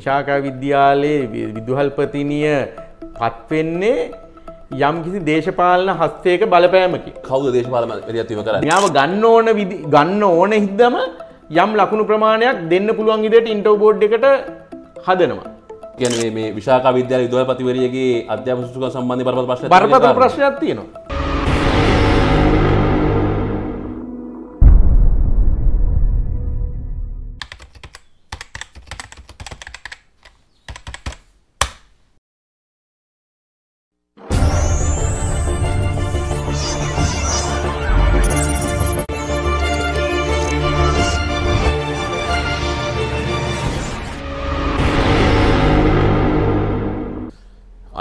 විශාකා විද්‍යාලයේ විදුහල්පතිනිය පත්වෙන්නේ යම් කිසි දේශපාලන හස්තයක බලපෑමකි කවද දේශපාලම රියත්වීම කර යාම ගන්න ඕන ගන්න ඕන හිදම යම් ලකුණු ප්‍රමාණයක් දෙන්න පුළුවන් ඉදිට ඉන්ටවබෝඩ් එකට හදනවා කියන මේ විශාකා විද්‍යාල විදුහල්පතිවරියගේ අධ්‍යාපන සුසුකම් සම්බන්ධ බරපතල ප්‍රශ්න බරපතල ප්‍රශ්නයක් තියෙනවා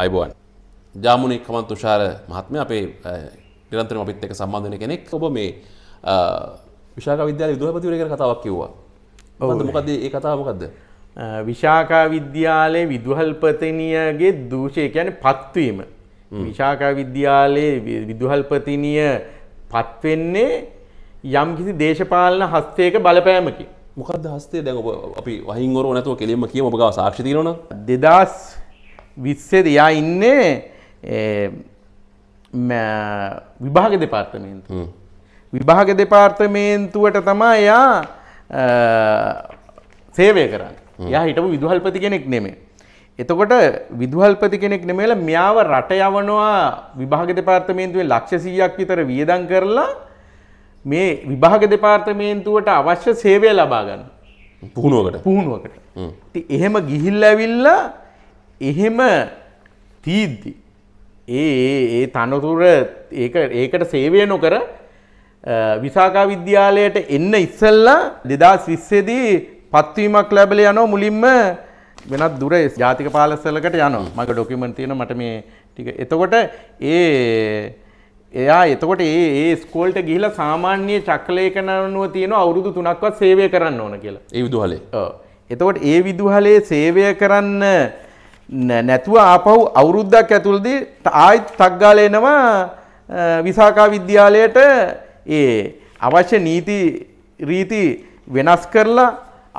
අයිබෝන් ජාමුණෙක් කමන් තුෂාර මහත්ම අපේ නිරන්තරම අපිත් එක සම්බන්ධන කෙනෙක් ඔබ මේ විශාක විද්‍යාල විදුහපතිවරකර කතාවක් කිව්වා මොකක්ද ඒ කතාවමකක්ද විශාකා විද්‍යාලයේ විදුහල්පතනියගේ දූෂය කියන පත්වීම විශාකා විද්‍යාලයේ විදුහල්පතිනිය පත්වෙන්නේ යම් කිසි දේශපාලන හස්තයක බලපෑමකි මොකද හස්තේ දැ අපි වහින් ෝර නැතුව කෙලෙම කියම ඔබගව සාක්ෂතිරන දෙදස් විස්සෙද යා ඉන්නේ විභාග දෙපාර්තමේන්තු විභාග දෙපාර්තමේන්තුවට තමා එයා සේවය කරන්න යා හිටපු විදුහල්පති කෙනෙක් නෙමේ එතකොට විදුහල්පති කෙනෙක් නෙමේල මියාව රට යවනවා විභාග දෙපාර්තමේන්තුවේ ලක්ෂසීයක් විතර වියදන් කරලා මේ විභාග දෙපාර්තමේන්තුවට අවශ්‍ය සේවය ලබාගන්න පුහුණුවකට පුහුණුවකට එහෙම ගිහිල් ඇවිල්ලා එහෙම තීද්දි. ඒ ඒ තනතුර ඒකට සේවය නොකර විසාකා විද්‍යාලයට එන්න ඉස්සල්ලා දෙදා ශිස්සේදී පත්වීමක් ලැබල යනෝ මුලින්ම වෙනත් දුර ජාතික පාලස්සලකට යනවා මක ඩොකිමන් තියෙන මට මේ ටික එතකොට ඒ එයා එතකොට ඒ ඒ ස්කෝල්ට ගිහිල සාමාන්‍ය චක්ලේකනනුව තියෙන අවුරුදු තුනක්වත් සේවය කරන්න ඕන කියලා ඒ විදුහලේ එතකොට ඒ විදුහලේ සේවය කරන්න නැතුව ආපහු අවුරුද්දක් ඇතුළදී ආයිත් තක්ගාලයනවා විසාකා විද්‍යාලයට ඒ අවශ්‍ය නීති රීති වෙනස් කරලා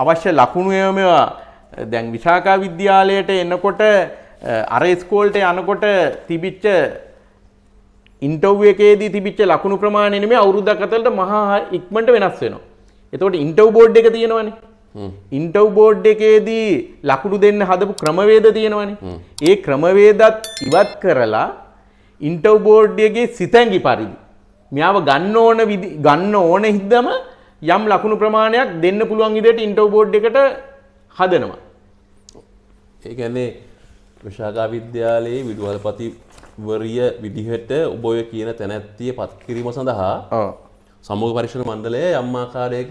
අවශ්‍ය ලකුණු මේවා දැන් විශාකා විද්‍යාලයට එන්නකොට අර ස්කෝල්ට යනකොට තිබිච්ච ඉන්ටව් එකේදී තිබිච්ච ලකුණු ප්‍රමාණය නෙමෙයි අවුරුද්දක් අතරට මහා ඉක්මනට වෙනස් වෙනවා. එතකොට ඉන්ටව් බෝඩ් එක තියෙනවනේ. ඉන්ටව් බෝඩ් එකේදී ලකුණු දෙන්න හදපු ක්‍රමවේද තියෙනවනේ. ඒ ක්‍රමවේදත් ඉවත් කරලා ඉන්ටව් බෝඩ්ඩියගේ සිතැඟි පරිදි. මෙයාව ගන්න ඕන ගන්න ඕන හිදම යම් ලකුණු ප්‍රමාණයක් දෙන්න පුළුවන් ඉදිට ඉන්ටව් බෝඩ් එකට හදනවා. ඒකන්නේ ප්‍රශාකා විද්‍යාලයේ විඩුවල්පතිවරිය විදිහට ඔබොය කියන තැනැත්තිය පත්කිරීම සඳහා සමූහ පරික්ෂණ මණ්ඩලය යම්මාකාරයක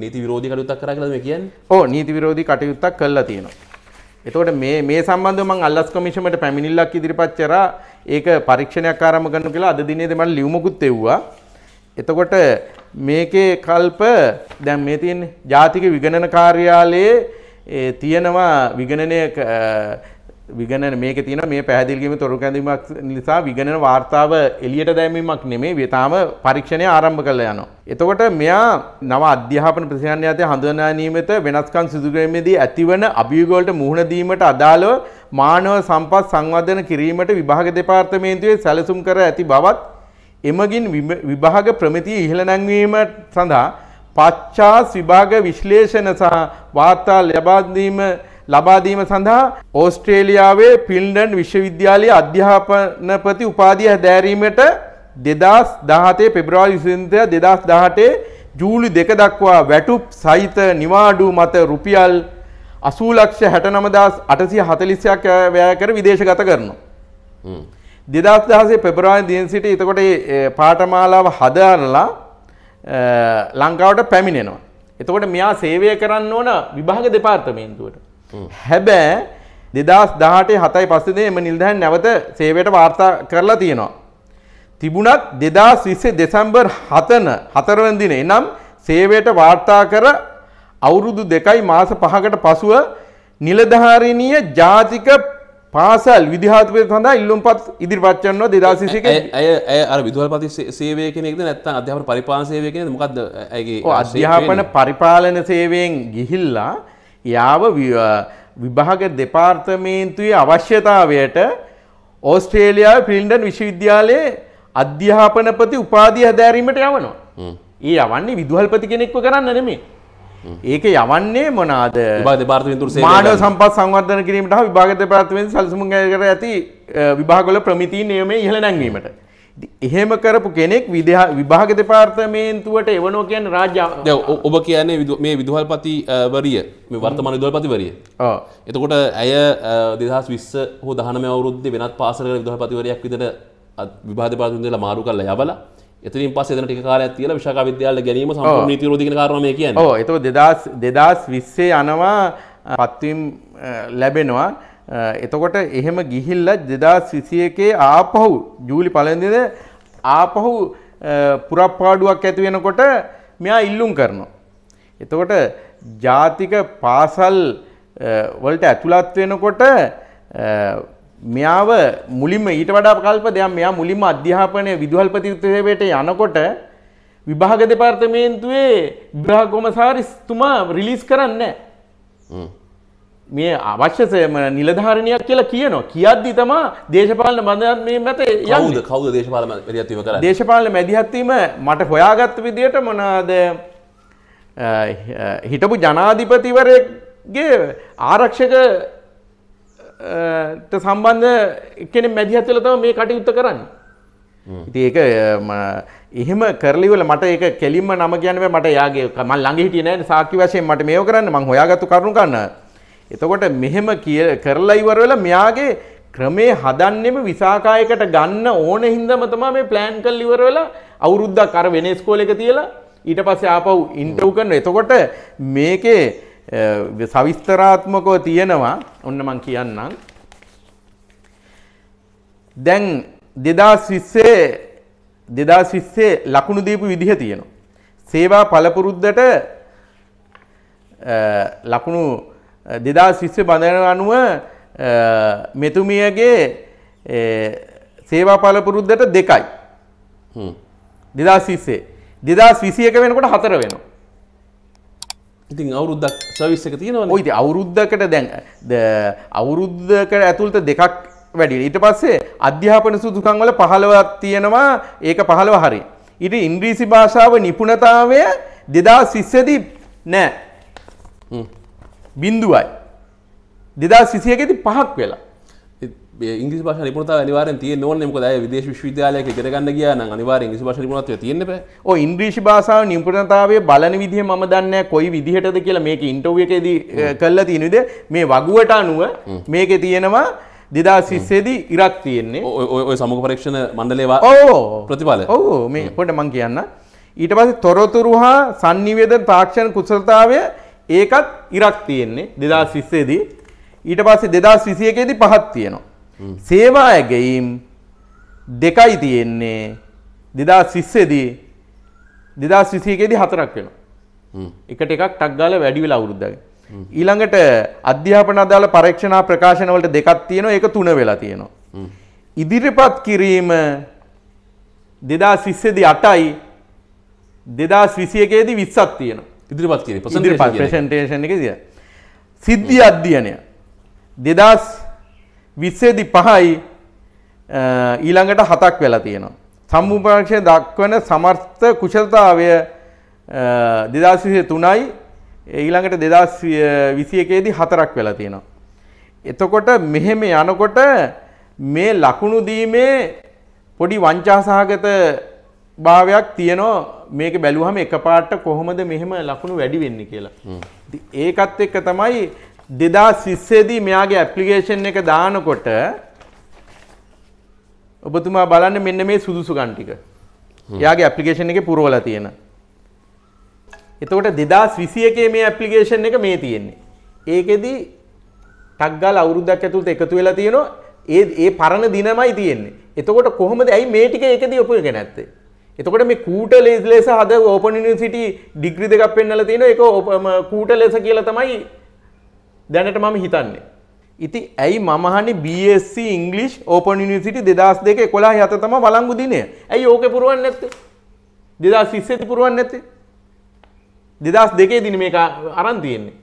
නීති විරෝධි කටයුත්තක් කරා කියලා මේ කියන්නේ? ඔව් නීති විරෝධි කටයුත්තක් කළා තියෙනවා. එතකොට මේ මේ සම්බන්ධව මම අල්ලස් කොමිෂමට පැමිණිල්ලක් ඉදිරිපත් කරා. ඒක පරීක්ෂණයක් ආරම්භ කරනවා කියලා අද දිනේදී මට ලියුමකුත් එව්වා. එතකොට මේකේ කල්ප දැන් මේ තියෙන්නේ ජාතික විගණන කාර්යාලයේ තියෙනවා විගණනය විගණන මේක තියෙන මේ පැහැදිලිගීම තොරු කැඳීමක් නිසා විගණන වාර්තාව එළියට දැමීමක් නෙමේ වේතාම පරීක්ෂණය ආරම්භ කරලා යනවා. එතකොට මෙයා නව අධ්‍යාපන ප්‍රතිශාන යාතේ හඳුනා නියමිත වෙනස්කම් සිදු කිරීමේදී ඇතිවන අභියෝග වලට මුහුණ දීමට අදාළව මානව සම්පත් සංවර්ධන කිරීමට විභාග දෙපාර්තමේන්තුවේ සැලසුම් කර ඇති බවත් එමගින් විභාග ප්‍රමිතිය ඉහළ නැංවීම සඳහා පච්චාස් විභාග විශ්ලේෂණ සහ වාර්තා ලබා දීම ලබාදීම සඳහා ඕස්ට්‍රේලියාවේ පිල්ඩන් විශ්වවිද්‍යාලයේ අධ්‍යාපනපති උපාධිය හැදෑරීමට දෙදස් දහතේ පෙබ්‍රවාරි විසින්දය දෙදස් දහටේ ජූලි දෙක දක්වා වැටුප් සහිත නිවාඩු මත රුපියල් අසූලක්ෂ හැට නමදස් අටසිය හතලිස්සයක් වැය කර විදේශගත කරනවා. දෙදස් දහසේ පෙබරවාරි දියන් සිට එතකොට පාටමාලාව හදාරලා ලංකාවට පැමිණෙනවා. එතකොට මෙයා සේවය කරන්න ඕන විභාග දෙපාර්තමේන්තුවට. හැබැයි 2018 7යි පස්සේ එම නිලධාරින් නැවත සේවයට වාර්තා කරලා තියෙනවා. තිබුණත් 2020 දෙසැම්බර් 7න 4 වෙනි දිනේ නම් සේවයට වාර්තා කර අවුරුදු 2යි මාස 5කට පසුව නිලධාරිණීය ජාතික පාසල් විදිහාතුපේ සඳහා ඉල්ලුම්පත් ඉදිරිපත් කරනවා 2021 ඇය ඇය අර විදුහල්පති සේවය කෙනෙක්ද නැත්නම් අධ්‍යාපන පරිපාලන සේවය කෙනෙක්ද මොකද්ද ඇයිගේ අධ්‍යාපන පරිපාලන සේවයෙන් ගිහිල්ලා යාව විභාග දෙපාර්තමේන්තුවේ අවශ්‍යතාවයට ඕස්ට්‍රේලියාව පිල්ඩන් විශ්වවිද්‍යාලයේ අධ්‍යාපනපති උපාධිය හැදෑරීමට යවනවා. ඒ යවන්නේ විදුහල්පති කෙනෙක්ව කරන්න නෙමේ. ඒක යවන්නේ මොනාද දෙපාර්තමේන්තුවේ මානව සම්පත් සංවර්ධන කිරීමට හා විභාග දෙපාර්තමේන්තුවේ සැලසුම් කර ඇති විභාගවල ප්‍රමිතීන් නියමයේ ඉහළ නැංවීමට. එහෙම කරපු කෙනෙක් විභාග දෙපාර්තමේන්තුවට එවනෝ කියන් රාජ්‍ය ඔබ කියන්නේ මේ විදුහල්පති වරිය මේ වර්තමාන විදුහල්පති වරිය එතකොට ඇය දෙදහස් විස්ස හෝ දහනම අවුරුද්ධ වෙනත් පාසල විදුහල්පතිවරයක් විදට විභාධ පාතිදල මාරු කරලා යබල එතින් පස් එදන ටික කාලයක් තියලා විශාඛා විද්‍යාල ගැනීම සම්පූර්ණ නීති විරෝධී කියන කාරණා මේ කියන්නේ. ඔව් එතකොට 2000 2020 යනවා පත්වීම් ලැබෙනවා එතකොට එහෙම ගිහිල්ල දෙදස් විසිය එකේ ආපහු ජූලි පලඳද ආපහු පුරප්පාඩුවක් ඇති වෙනකොට මෙයා ඉල්ලුම් කරනවා. එතකොට ජාතික පාසල් වලට ඇතුළත් වෙනකොට මෙයාව මුලින්ම ඊට වඩා කල්ප දෙයක් මෙයා මුලින්ම අධ්‍යාපනය විදුහල්පතිත්වයට යනකොට විභාග දෙපාර්තමේන්තුවේ බ්‍රහ ගොමසාරිස්තුමා රිලිස් කරන්න මේ අවශ්‍යසයම නිලධාරණයක් කියලා කියනවා කියද්දි තමා දේශපාලන මදයන් මේ මත යවුද කවුද දේශපාලන මැදිහත්වීම කරන්නේ දේශපාලන මැදිහත්වීම මට හොයාගත්ත විදියට මොනවාද හිටපු ජනාධිපතිවරගේ ආරක්ෂක සම්බන්ධ කෙනෙක් මැදිහත් වෙලා තමයි මේ කටයුත්ත කරන්නේ ඉතින් ඒක එහෙම කරලිවල මට ඒක කෙලින්ම නම කියන්නේ මට යාගේ මම ළඟ හිටියේ නැහැ සාක්ෂි වශයෙන් මට මේව කරන්න මං හොයාගත්තු කරුණු කරන්න එතකොට මෙහෙම කරලා ඉවර වෙලා මෙයාගේ ක්‍රමේ හදන්නෙම විසාකායකට ගන්න ඕන හින්දම තමයි මේ ප්ලෑන් කරලා ඉවර වෙලා අවුරුද්දක් අර වෙනස්කෝල් එක තියලා ඊට පස්සේ ආපහු ඉන්ටර්වයුව කරන. එතකොට මේකේ සවිස්තරාත්මකව තියෙනවා ඔන්න මං කියන්නම්. දැන් 2020 2020 ලකුණු දීපු විදිහ තියෙනවා. සේවා පළපුරුද්දට ලකුණු දෙදා ශිස්්‍ය බඳන අනුව මෙතුමියගේ සේවා පලපුරුද්දට දෙකයි දෙදා ශිස්සේ දෙදස් විසියක වෙනකොට හතර වෙනවා. ඉතින් අවුරුද්දක් සවිස් එක තියෙනවා ඉති අවුරුද්ධකට දැන් අවුරුද්ධකට ඇතුළත දෙකක් වැඩි ඊට පස්සේ අධ්‍යාපන සුදුකංවල පහළවක් තියෙනවා ඒක පහළව හරි. ඉට ඉන්ග්‍රීසි භාෂාව නිපුණතාවය දෙදා සිස්සදී නෑ. බින්දුවයි. දෙදා සිසියකෙති පහක් වෙලා ඉංගි පශ නිපුරත අනිවාර තිය නොන මොක ය විදේශ විශ්විද්‍යාලය කරගන්න කිය න අනිවාර ඉංගි පශ නිපුරත්ව තියන්න ඕ ඉන්ද්‍රීශි භාසාාව නිපුරතාවේ බලන විදිහ ම දන්න කොයි විදිහටද කියලා මේක ඉන්ටව් එකද කල්ල තියනද මේ වගුවට අනුව මේක තියෙනවා දෙදා සිස්සේදී ඉරක් තියෙන්නේ ඔය සමුක පරක්ෂණ මණ්ඩලේවා ඕ ප්‍රතිඵල ඔහු මේ හොට මං කියන්න ඊට පස තොරතුරු හා සංනිවේද තාක්ෂණ කුසලතාවය ඒකත් ඉරක් තියෙන්නේ දෙදා ශිස්සේදී ඊට පස්සේ දෙදා විසියකේදී පහත් තියෙනවා. සේවා ඇගැයීම් දෙකයි තියෙන්නේ දෙදා ශිස්සේදී දෙදා විසියකේදී හතරක් වෙනවා. එකට එකක් ටක් ගාලා වැඩි වෙලා අවුරුද්දක්. ඊළඟට අධ්‍යාපන අදාළ පරීක්ෂණා ප්‍රකාශන වලට දෙකක් තියෙනවා ඒක තුන වෙලා තියෙනවා. ඉදිරිපත් කිරීම 2020 දී 8යි 2021 දී 20ක් තියෙනවා. ඉදිරිපත් කිය ප ප්‍රසන්ටේෂන් එක දිය සිද්ධි අධ්‍යයනය දෙදස් විස්සේදි පහයි ඊළඟට හතක් වෙලා තියෙනවා. සම්භූපාක්ෂය දක්වන සමර්ථ කුෂල්තාවය දෙදස්විය තුනයි ඊළඟට දෙදස් විසියකේදී හතරක් වෙලා තියෙනවා. එතකොට මෙහෙම යනකොට මේ ලකුණු දීමේ පොඩි වංචාසහගත භාවයක් තියෙනවා මේක බැලුවහම එකපාරට කොහොමද මෙහෙම ලකුණු වැඩි වෙන්නේ කියලා. ඒකත් එක්ක තමයි 2020 මෙයාගේ ඇප්ලිකේෂන් එක දානකොට ඔබතුමා බලන්න මෙන්න මේ සුදුසුකම් ටික. එයාගේ ඇප්ලිකේෂන් එකේ පුරවලා තියෙන. එතකොට 2021 මේ ඇප්ලිකේෂන් එක මේ තියෙන්නේ. ඒකෙදි ටග්ගල් අවුරුද්දක් ඇතුළත එකතු වෙලා තියෙනවා. ඒ ඒ පරණ දිනමයි තියෙන්නේ. එතකොට කොහොමද ඇයි මේ ටික ඒකෙදි ඔපයගෙන නැත්තේ? එතකොට මේ කූට ලේස් ලෙස හද ඕපන් යුනිවර්සිටි ඩිග්‍රි දෙකක් පෙන්වලා තියෙනවා ඒක කූට ලෙස කියලා තමයි දැනට මම හිතන්නේ. ඉතින් ඇයි මම අහන්නේ BSc English Open University 2002 11 7 තමයි වළංගු දිනය. ඇයි ඕකේ පුරවන්නේ නැත්තේ? 2020 දී පුරවන්නේ නැත්තේ? 2002 දින මේක අරන් තියෙන්නේ.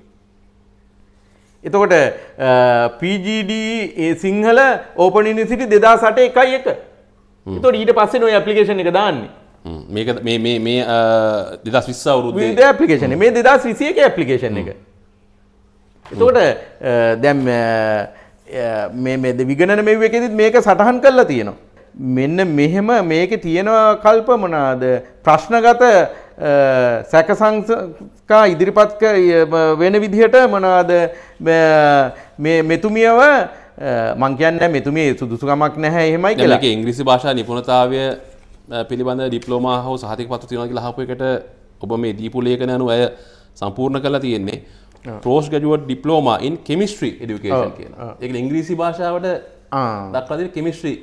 එතකොට PGD සිංහල Open University 2008 එකයි එක. එතකොට ඊට පස්සේ ඔය ඇප්ලිකේෂන් එක දාන්නේ. මේක මේ දෙදස් විස්ස අවරුදේ ඇපලිකේෂන මේ දෙදස් විසියක ඇපලිකේෂන් එක එතකොට දැම් මේ විගණන මේ එකෙදිත් මේක සටහන් කරලා තියෙනවා මෙන්න මෙහෙම මේක තියෙනවා කල්ප මොනාද ප්‍රශ්නගත සැකසංකා ඉදිරිපත් වෙන විදිහට මොනාද මෙතුමියව මංකයන්න මෙතුමේ සුදුසුකමක් නැහැ එහෙමයි කියලා ඉංග්‍රිසි භාෂා නිපුණතාවය පිළිබඳ ඩිප්ලෝමා හෝ සහතික පත්‍ර තියෙනවා කියලා අහපු එකට ඔබ මේ දීපු ලේඛන අනුව ඇය සම්පූර්ණ කරලා තියෙන්නේ post graduate diploma in chemistry education කියලා. ඒක ඉංග්‍රීසි භාෂාවට දක්වලා තියෙන කෙමිස්ට්‍රි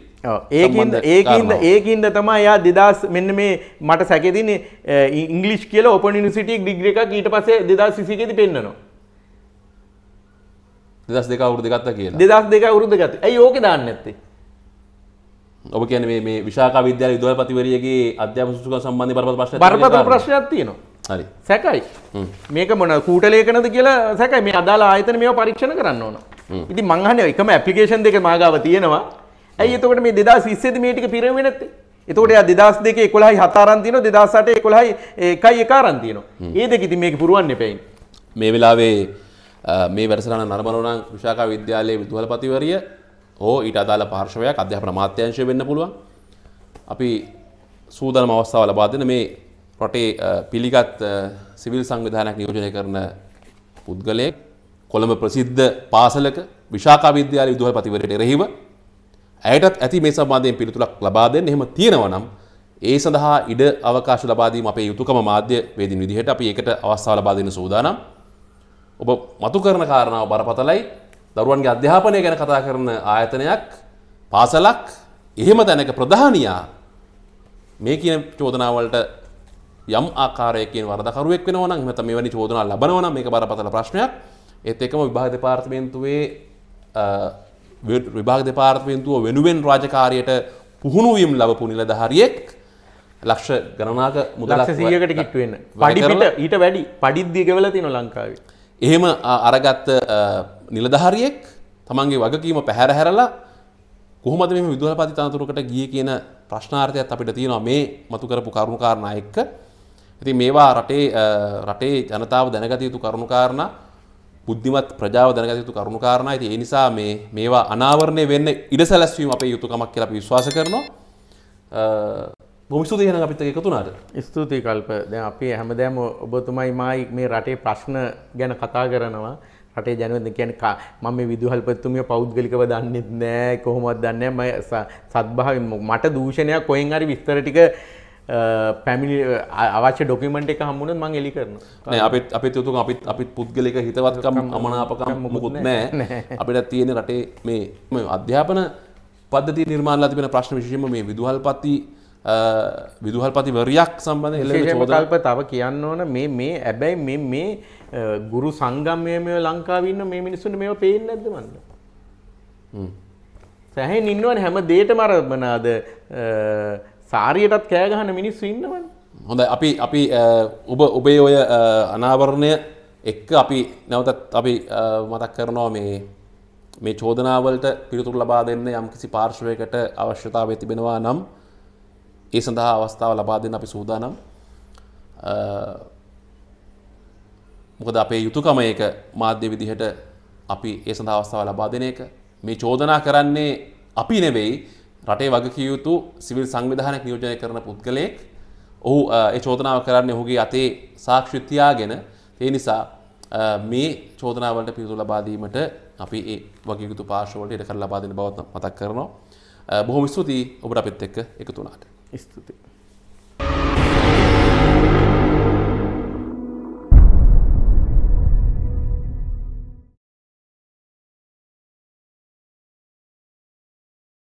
ඒකින්ද ඒකින්ද ඒකින්ද තමයි යා දෙදස් මෙන්න මේ මට සැකෙතින්නේ ඉංගලිෂ් කියල ඔපන් නිසිටි ඩිග්‍ර එකක් ඊට පසේ දෙදස් සිසිකෙති පෙන්න්නනවා දෙදස් දෙක අවුරුදු ගත්ත කියලා දෙදස් දෙක අවුරුදු ගත ඇයි ඕක දාන්න ඇත්තේ ඔබ කියන මේ විශාක විද්‍යාල විදවල් පතිවරියගේ අධ්‍යාපන සුසුකම් සම්බන්ධ බරපතල ප්‍රශ්න බරපතල ප්‍රශ්නයක් තියෙනවා හරි සැකයි මේක මොන කූටලේකනද කියලා සැකයි මේ අදාළ ආයතන මේවා පරීක්ෂණ කරන්න ඕන ඉතින් මං අහන්නේ එකම ඇප්ලිකේෂන් දෙක මාගාව තියෙනවා ඇයි එතකොට මේ 2020 දී මේ ටික පිරෙන්නේ නැත්තේ එතකොට එයා 2002 11යි 7 අරන් තියෙනවා 2008 11යි 1යි 1 අරන් තියෙනවා මේ දෙක ඉතින් මේක පුරවන්න එපැයි මේ වෙලාවේ මේ වැඩසටහන නරඹනවා නම් විශාකා විද්‍යාලයේ විදුහල්පතිවරිය හෝ ඊට අදාළ පාර්ශවයක් අධ්‍යාපන අමාත්‍යංශය වෙන්න පුළුවන්. අපි සූදානම් අවස්ථාව ලබා දෙන මේ රටේ පිළිගත් සිවිල් සංවිධානයක් නියෝජනය කරන පුද්ගලයෙක් කොළඹ ප්‍රසිද්ධ පාසලක විශාකා විද්‍යාලය විදුහල්පතිවරයට එරෙහිව ඇයටත් ඇති මේ සම්බන්ධයෙන් පිළිතුරක් ලබා දෙන්න එහෙම තියෙනවා නම් ඒ සඳහා ඉඩ අවකාශ ලබා දීම අපේ යුතුයකම මාධ්‍ය වේදින විදිහට අපි ඒකට අවස්ථාව ලබා දෙන්න සූදානම්. ඔබ මතු කරන කාරණාව බරපතලයි දරුවන්ගේ අධ්‍යාපනය ගැන කතා කරන ආයතනයක් පාසලක් එහෙම තැනක ප්‍රධානියා මේ කියන චෝදනාවලට යම් ආකාරයකින් වරදකරුවෙක් වෙනවා නම් එහෙම මෙවැනි චෝදනා ලබනවා නම් මේක බරපතල ප්‍රශ්නයක් ඒත් එකම විභාග දෙපාර්තමේන්තුවේ විභාග දෙපාර්තමේන්තුව වෙනුවෙන් රාජකාරියට පුහුණු වීම ලැබපු නිලධාරියෙක් ලක්ෂ ගණනාක මුදලක් 100කට කිට්ටු වෙන්න. පඩි පිට ඊට වැඩි පඩිද්දිය ගෙවලා තියෙනවා ලංකාවේ. එහෙම අරගත්ත නිලධහරියෙක් තමන්ගේ වගකීම පැහැරහැරලා කොහොමද මේ විදුහල්පති තනතුරකට ගිය කියන ප්‍රශ්නාර්ථයක් අපිට තියෙනවා මේ මතු කරපු කරුණු කාරණා එක්ක. ඉතින් මේවා රටේ රටේ ජනතාව දැනගත යුතු කරුණු කාරණා බුද්ධිමත් ප්‍රජාව දැනගත යුතු කරුණු කාරණා. ඉතින් ඒ නිසා මේ මේවා අනාවරණය වෙන්න ඉඩ සැලැස්වීම අපේ යුතුයකමක් කියලා අපි විශ්වාස කරනවා. බොහොම ස්තුතියි එහෙනම් අපිත් එක්ක එකතු වුණාට. ස්තුතියි කල්ප. දැන් අපි හැමදාම ඔබතුමයි මායි මේ රටේ ප්‍රශ්න ගැන කතා කරනවා. රටේ ජනවද කියන්නේ මම මේ විදුහල්පතිතුමිය පෞද්ගලිකව දන්නෙත් නෑ කොහොමවත් දන්නේ නෑ මම සත්භාවයෙන් මට දූෂණයක් කොහෙන් හරි විස්තර ටික පැමිලි අවශ්‍ය ඩොකිමට එක හම්බුණත් මං එලි කරන අපිත් අපිත් යුතු අපිත් අපිත් පුද්ගලික හිතවත්කම් අමනාපකම් මොකුත් නෑ අපිට තියෙන රටේ මේ අධ්‍යාපන පද්ධති නිර්මාණලා තිබෙන ප්‍රශ්න විශේෂයෙන්ම මේ විදුහල්පති විදුහල්පතිවරයක් සම්බඳ එල්ලකල්ප තව කියන්න ඕන මේ මේ ඇබැයි මෙ මේ ගුරු සංගම්යමය ලංකාවන්න මේ මිනිස්සුන මේ පේෙන් නැද වන්න සැහැ ඉන්නවන් හැම දේට මරමනාද සාරියටත් කෑගහන මිනිස්සු ඉන්නවන් හොඳ අපි අපි ඔබ ඔබේ ඔය අනාවරණය එක්ක අපි නැවතත් අපි මතක් කරනවා මේ මේ චෝදනාවලට පිළිතුරු ලබා දෙන්න යම්කිසි පාර්ශවයකට අවශ්‍යතාවය තිබෙනවා නම් ඒ සඳහා අවස්ථාව ලබා දෙන්න අපි සූදානම් මොකද අපේ යුතුයකම ඒක මාධ්‍ය විදිහට අපි ඒ සඳහා අවස්ථාව ලබා දෙන එක මේ චෝදනා කරන්නේ අපි නෙවෙයි රටේ වගකිය යුතු සිවිල් සංවිධානයක් නියෝජනය කරන පුද්ගලයෙක් ඔහු ඒ චෝදනාව කරන්නේ ඔහුගේ අතේ සාක්ෂි තියාගෙන ඒ නිසා මේ චෝදනාවලට පිළිතුරු ලබා දීමට අපි ඒ වගේ යුතු පාර්ශවවලට ඉඩ කර ලබා දෙන බවත් මතක් කරනවා. බොහොම ස්තුතියි ඔබට අපිත් එක්ක එකතු වුණාට. ఇస్తుంది